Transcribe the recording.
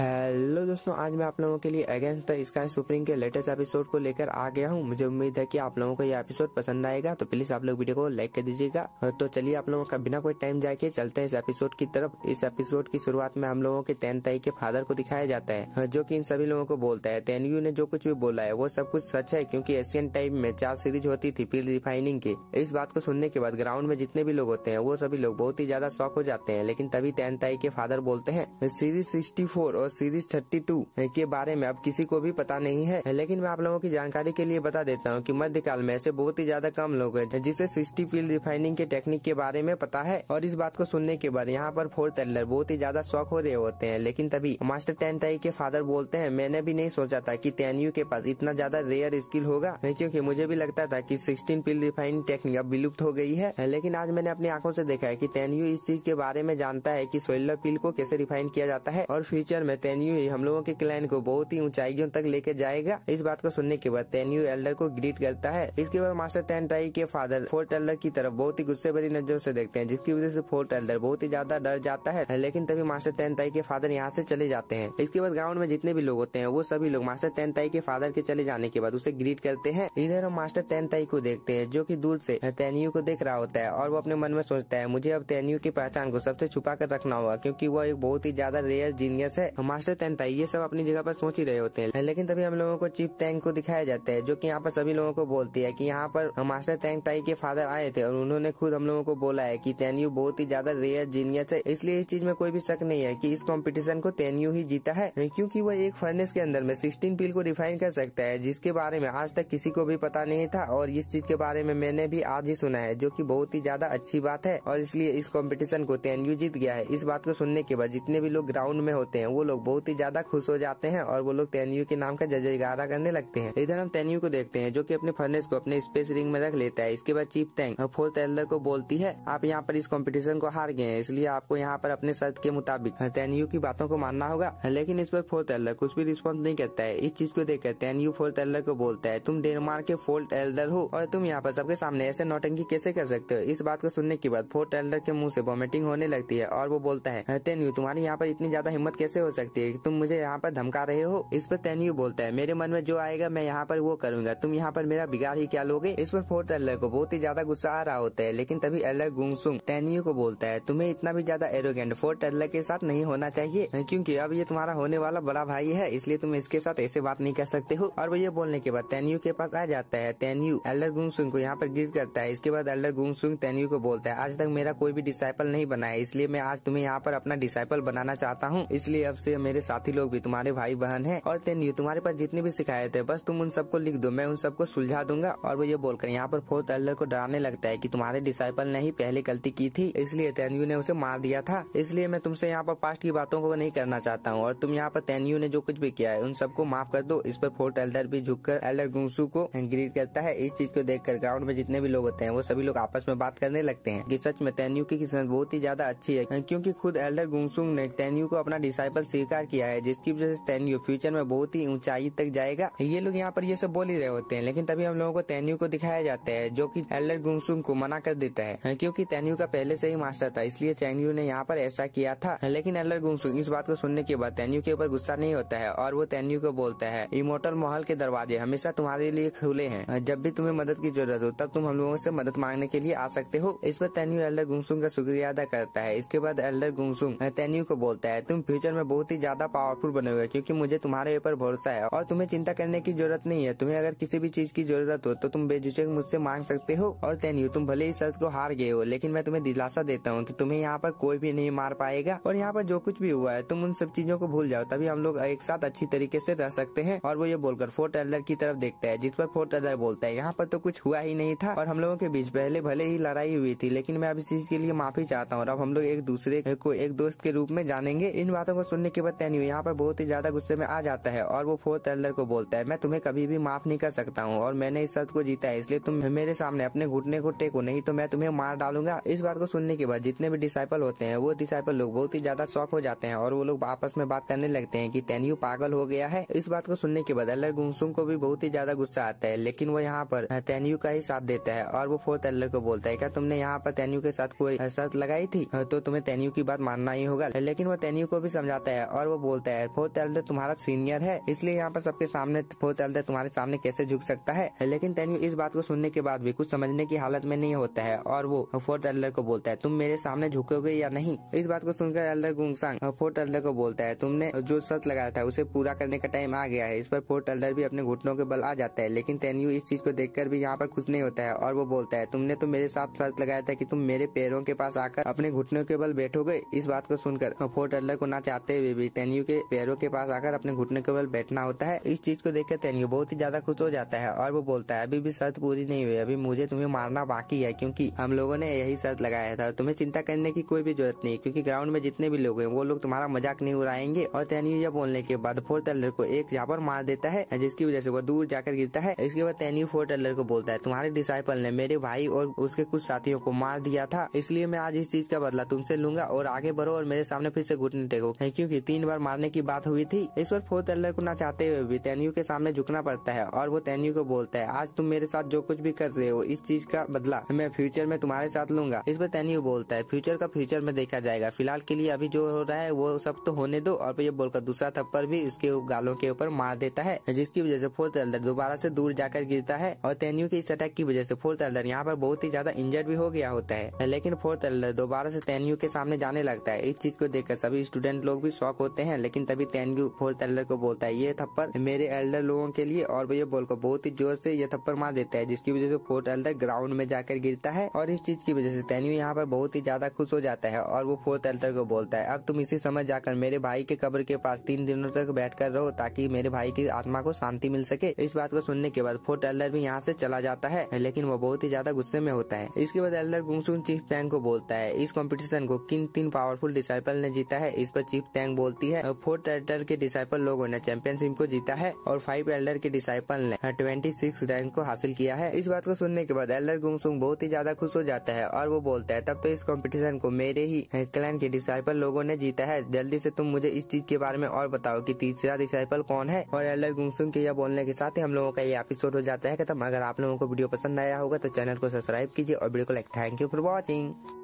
hello दोस्तों आज मैं आप लोगों के लिए अगेंस्ट द स्काई सुप्रीम के लेटेस्ट एपिसोड को लेकर आ गया हूँ मुझे उम्मीद है कि आप लोगों को यह एपिसोड पसंद आएगा तो प्लीज आप लोग वीडियो को लाइक कर दीजिएगा तो चलिए आप लोगों का बिना कोई टाइम जाके चलते हैं इस एपिसोड की तरफ इस एपिसोड की शुरुआत में हम लोगों के तेनताई तई के फादर को दिखाया जाता है हाँ, जो की इन सभी लोगों को बोलता है तेनयू ने जो कुछ भी बोला है वो सब कुछ सच है क्यूँकी एशियन टाइम में चार सीरीज होती थी फिर रिफाइनिंग की इस बात को सुनने के बाद ग्राउंड में जितने भी लोग होते हैं वो सभी लोग बहुत ही ज्यादा शौक हो जाते हैं लेकिन तभी तेनताई के फादर बोलते हैं सीरीज सिक्सटी और सीरीज थर्टी टू के बारे में अब किसी को भी पता नहीं है लेकिन मैं आप लोगों की जानकारी के लिए बता देता हूँ की मध्यकाल में ऐसे बहुत ही ज्यादा कम लोग है जिसे सिक्सटी फील्ड रिफाइनिंग के टेक्निक के बारे में पता है और इस बात को सुनने के बाद यहाँ पर फोर टेलर बहुत ही ज्यादा शौक हो रहे होते हैं लेकिन तभी मास्टर टेन के फादर बोलते हैं मैंने भी नहीं सोचा था कि तेनयू के पास इतना ज्यादा रेयर स्किल होगा क्योंकि मुझे भी लगता था कि सिक्सटीन पिल रिफाइनिंग टेक्निक अब विलुप्त हो गई है लेकिन आज मैंने अपनी आंखों से देखा है कि तेनयू इस चीज के बारे में जानता है की सोलर पिल को कैसे रिफाइन किया जाता है और फ्यूचर में में तेन्यू ही हम लोगों के क्लैन को बहुत ही ऊंचाइयों तक लेके जाएगा इस बात को सुनने के बाद तेन्यू एल्डर को ग्रीट करता है इसके बाद मास्टर टेन टाई के फादर फोर्ट एल्डर की तरफ बहुत ही गुस्से भरी नजरों से देखते हैं जिसकी वजह से फोर्ट एल्डर बहुत ही ज्यादा डर जाता है लेकिन तभी मास्टर टेन के फादर यहाँ से चले जाते हैं इसके बाद ग्राउंड में जितने भी लोग होते हैं वो सभी लोग मास्टर टेन के फादर के चले जाने के बाद उसे ग्रीट करते हैं इधर हम मास्टर टेन को देखते हैं जो की दूर से तेन्यू को देख रहा होता है और वो अपने मन में सोचता है मुझे अब तेन्यू की पहचान को सबसे छुपा कर रखना होगा क्यूँकी वो एक बहुत ही ज्यादा रेयर जीनियस है और तो मास्टर तेनताई ये सब अपनी जगह पर सोच ही रहे होते हैं लेकिन तभी हम लोगों को चीफ तैंग को दिखाया जाता है जो की यहाँ पर सभी लोगों को बोलती है की यहाँ पर मास्टर ताई के फादर आए थे और उन्होंने खुद हम लोगों को बोला है की तेनयू बहुत ही ज्यादा रेयर जीनियस है इसलिए इस चीज में कोई भी शक नहीं है की इस कॉम्पिटिशन को तेनयू ही जीता है क्यूँकी वो एक फर्नेस के अंदर में सिक्सटीन पील को रिफाइन कर सकता है जिसके बारे में आज तक किसी को भी पता नहीं था और इस चीज के बारे में मैंने भी आज ही सुना है जो की बहुत ही ज्यादा अच्छी बात है और इसलिए इस कॉम्पिटिशन को तेनयू जीत गया है इस बात को सुनने के बाद जितने भी लोग ग्राउंड में होते हैं वो लोग बहुत ही ज्यादा खुश हो जाते हैं और वो लोग तेनयू के नाम का जजगारा करने लगते हैं इधर हम तेनयू को देखते हैं जो की अपने फर्नेस को अपने स्पेस रिंग में रख लेता है इसके बाद चीप टैंक फोर्थ एल्डर को बोलती है आप यहाँ पर इस कॉम्पिटिशन को हार गए हैं इसलिए आपको यहाँ पर अपने शर्त के मुताबिक तेनयू की बातों को मानना होगा लेकिन इस पर फोर्थ एल्डर कुछ भी रिस्पॉन्स नहीं करता है इस चीज को देखकर तेनयू फोर्थ एल्डर को बोलता है तुम डेनमार्क के फोर्थ एल्डर हो और तुम यहाँ पर सबके सामने ऐसे नौटंकी कैसे कर सकते हो इस बात को सुनने के बाद फोर्थ एल्डर के मुंह ऐसी वॉमिटिंग होने लगती है और वो बोलता है तेनयू तुम्हारी यहाँ पर इतनी ज्यादा हिम्मत कैसे हो सकती सकती है तुम मुझे यहाँ पर धमका रहे हो इस पर तेन्यू बोलता है मेरे मन में जो आएगा मैं यहाँ पर वो करूंगा तुम यहाँ पर मेरा बिगाड़ ही क्या लोगे इस पर फोर्थ अल्लर को बहुत ही ज्यादा गुस्सा आ रहा होता है लेकिन तभी अल्लर गुंगसुंग तेन्यू को बोलता है तुम्हें इतना भी ज्यादा एरोगेंट फोर्थ अल्लर के साथ नहीं होना चाहिए क्यूँकी अब ये तुम्हारा होने वाला बड़ा भाई है इसलिए तुम इसके साथ ऐसे बात नहीं कर सकते हो और वो ये बोलने के बाद तेन्यू के पास आ जाता है तेन्यू एल्डर गुंगसुंग को यहाँ पर गिर करता है इसके बाद एल्डर गुंगसुंग तेन्यू को बोलता है आज तक मेरा कोई भी डिसाइपल नहीं बना है इसलिए मैं आज तुम्हें यहाँ पर अपना डिसाइपल बनाना चाहता हूँ इसलिए अब से से मेरे साथी लोग भी तुम्हारे भाई बहन है और तेन यू तुम्हारे पास जितनी भी शिकायत है बस तुम उन सबको लिख दो मैं उन सबको सुलझा दूंगा और वो ये बोलकर यहाँ पर फोर्थ एल्डर को डराने लगता है की तुम्हारे डिसाइपल ने ही पहले गलती की थी इसलिए तेनयू ने उसे मार दिया था इसलिए मैं तुमसे यहाँ पर पास्ट की बातों को नहीं करना चाहता हूँ और तुम यहाँ पर तेनयू ने जो कुछ भी किया है उन सबको माफ कर दो इस पर फोर्थ एल्डर भी झुक कर एल्डर गुंसू को ग्रीट करता है इस चीज को देखकर ग्राउंड में जितने भी लोग होते हैं वो सभी लोग आपस में बात करने लगते हैं कि सच में तेनयू की किस्मत बहुत ही ज्यादा अच्छी है क्योंकि खुद एल्डर गुंगसुंग ने तेनयू को अपना डिसाइपल स्वीकार किया है जिसकी वजह से तेन्यू फ्यूचर में बहुत ही ऊंचाई तक जाएगा ये लोग यहाँ पर ये सब बोल ही रहे होते हैं लेकिन तभी हम लोगों को तेन्यू को दिखाया जाता है जो की एल्डर गुमसुंग को मना कर देता है हाँ, क्यूँकी तेन्यू का पहले से ही मास्टर था इसलिए तेन्यू ने यहाँ पर ऐसा किया था हाँ, लेकिन एल्डर गुमसुंग इस बात को सुनने के बाद तेन्यू के ऊपर गुस्सा नहीं होता है और वो तेन्यू को बोलता है इमोटल मोहल के दरवाजे हमेशा तुम्हारे लिए खुले हैं हाँ, जब भी तुम्हें मदद की जरूरत हो तब तुम हम लोगों से मदद मांगने के लिए आ सकते हो इस पर तेन्यू एल्डर गुमसुंग का शुक्रिया अदा करता है इसके बाद एल्डर गुमसुंग तेन्यू को बोलता है तुम फ्यूचर में बहुत बहुत ही ज्यादा पावरफुल बने हुए क्योंकि मुझे तुम्हारे ऊपर भरोसा है और तुम्हें चिंता करने की जरूरत नहीं है तुम्हें अगर किसी भी चीज की जरूरत हो तो तुम बेजुचक मुझसे मांग सकते हो और तेन यू तुम भले ही शर्त को हार गए हो लेकिन मैं तुम्हें दिलासा देता हूँ की तुम्हें यहाँ पर कोई भी नहीं मार पाएगा और यहाँ पर जो कुछ भी हुआ है तुम उन सब चीजों को भूल जाओ तभी हम लोग एक साथ अच्छी तरीके से रह सकते हैं और वो ये बोलकर फोर्ट एलर की तरफ देखता है जिस पर फोर्ट एलर बोलता है यहाँ पर तो कुछ हुआ ही नहीं था और हम लोगों के बीच पहले भले ही लड़ाई हुई थी लेकिन मैं अब इस चीज के लिए माफी चाहता हूँ और अब हम लोग एक दूसरे को एक दोस्त के रूप में जानेंगे इन बातों को सुनने के उसके बाद तेन्यू यहाँ पर बहुत ही ज्यादा गुस्से में आ जाता है और वो फोर्थ एल्डर को बोलता है मैं तुम्हें कभी भी माफ नहीं कर सकता हूँ और मैंने इस शर्त को जीता है इसलिए तुम मेरे सामने अपने घुटने को टेको नहीं तो मैं तुम्हें मार डालूंगा इस बात को सुनने के बाद जितने भी डिसाइपल होते हैं वो डिसाइपल लोग बहुत ही ज्यादा शौक हो जाते हैं और वो लोग आपस में बात करने लगते हैं की तेन्यू पागल हो गया है इस बात को सुनने के बाद एल्डर गुमसुम को भी बहुत ही ज्यादा गुस्सा आता है लेकिन वो यहाँ पर तेन्यू का ही साथ देता है और वो फोर्थ एल्डर को बोलता है क्या तुमने यहाँ पर तेन्यू के साथ कोई शर्त लगाई थी तो तुम्हें तेन्यू की बात मानना ही होगा लेकिन वो तेन्यू को भी समझाता है है और वो बोलता है फोर्थ एल्डर तुम्हारा सीनियर है इसलिए यहाँ पर सबके सामने फोर्थ एल्डर तुम्हारे सामने कैसे झुक सकता है लेकिन तेन्यू इस बात को सुनने के बाद भी कुछ समझने की हालत में नहीं होता है और वो फोर्थ एल्डर को बोलता है तुम मेरे सामने झुकोगे या नहीं इस बात को सुनकर एल्डर गुंगसांग फोर्थ एल्डर को बोलता है तुमने जो शर्त लगाया था उसे पूरा करने का टाइम आ गया है इस पर फोर्थ एल्डर भी अपने घुटनों के बल आ जाता है लेकिन तेन्यू इस चीज को देख भी यहाँ पर खुश नहीं होता है और वो बोलता है तुमने तो मेरे साथ शर्त लगाया था की तुम मेरे पैरों के पास आकर अपने घुटनों के बल बैठोगे इस बात को सुनकर फोर्ट एल्डर को ना चाहते हुए भी तेनियो के पैरों के पास आकर अपने घुटने के बल बैठना होता है इस चीज को देखकर तेन्यू बहुत ही ज्यादा खुश हो जाता है और वो बोलता है अभी भी शर्त पूरी नहीं हुई अभी मुझे तुम्हें मारना बाकी है क्योंकि हम लोगों ने यही शर्त लगाया था तुम्हें चिंता करने की कोई भी जरूरत नहीं क्योंकि ग्राउंड में जितने भी लोग हैं वो लोग तुम्हारा मजाक नहीं उड़ाएंगे और तेन्यू यह बोलने के बाद फोर टेलर को एक पर मार देता है जिसकी वजह से वो दूर जाकर गिरता है इसके बाद तेन्यू फोर टेलर को बोलता है तुम्हारे डिसाइपल ने मेरे भाई और उसके कुछ साथियों को मार दिया था इसलिए मैं आज इस चीज का बदला तुमसे लूंगा और आगे बढ़ो और मेरे सामने फिर से घुटने टेको क्योंकि हुई तीन बार मारने की बात हुई थी इस पर फोर्थ एल्डर को ना चाहते हुए भी तेन्यू के सामने झुकना पड़ता है और वो तेन्यू को बोलता है आज तुम मेरे साथ जो कुछ भी कर रहे हो इस चीज का बदला मैं फ्यूचर में तुम्हारे साथ लूंगा इस पर तेन्यू बोलता है फ्यूचर का फ्यूचर में देखा जाएगा फिलहाल के लिए अभी जो हो रहा है वो सब तो होने दो और ये बोलकर दूसरा थप्पर भी उसके गालों के ऊपर मार देता है जिसकी वजह से फोर्थ एल्डर दोबारा से दूर जाकर गिरता है और तेन्यू के इस अटैक की वजह से फोर्थ एल्डर यहाँ पर बहुत ही ज्यादा इंजर्ड भी हो गया होता है लेकिन फोर्थ एल्डर दोबारा से तेन्यू के सामने जाने लगता है इस चीज को देखकर सभी स्टूडेंट लोग भी शॉक शौक होते हैं लेकिन तभी तेनगी फोर एल्डर को बोलता है ये थप्पड़ मेरे एल्डर लोगों के लिए और भैया बोल को बहुत ही जोर से ये थप्पड़ मार देता है जिसकी वजह से फोर्थ एल्डर ग्राउंड में जाकर गिरता है और इस चीज की वजह से तेनवी यहाँ पर बहुत ही ज्यादा खुश हो जाता है और वो फोर्थ एल्डर को बोलता है अब तुम इसी समय जाकर मेरे भाई के कब्र के पास तीन दिनों तक बैठ रहो ताकि मेरे भाई की आत्मा को शांति मिल सके इस बात को सुनने के बाद फोर्थ एल्डर भी यहाँ से चला जाता है लेकिन वो बहुत ही ज्यादा गुस्से में होता है इसके बाद एल्डर गुमसुन चीफ टैंग को बोलता है इस कॉम्पिटिशन को किन तीन पावरफुल डिसाइपल ने जीता है इस पर चीफ टैंग बोलती है फोर्थ एल्डर के डिसाइपल लोगों ने चैंपियनशिप को जीता है और फाइव एल्डर के डिसाइपल ने ट्वेंटी सिक्स रैंक को हासिल किया है इस बात को सुनने के बाद एल्डर गुमसुंग बहुत ही ज्यादा खुश हो जाता है और वो बोलता है तब तो इस कॉम्पिटिशन को मेरे ही क्लैन के डिसाइपल लोगों ने जीता है जल्दी ऐसी तुम मुझे इस चीज के बारे में और बताओ की तीसरा डिसाइपल कौन है और एल्डर गुमसुंग के यह बोलने के साथ ही हम लोगों का ये एपिसोड हो जाता है खत्म अगर आप लोगों को वीडियो पसंद आया होगा तो चैनल को सब्सक्राइब कीजिए और वीडियो को like thank you for watching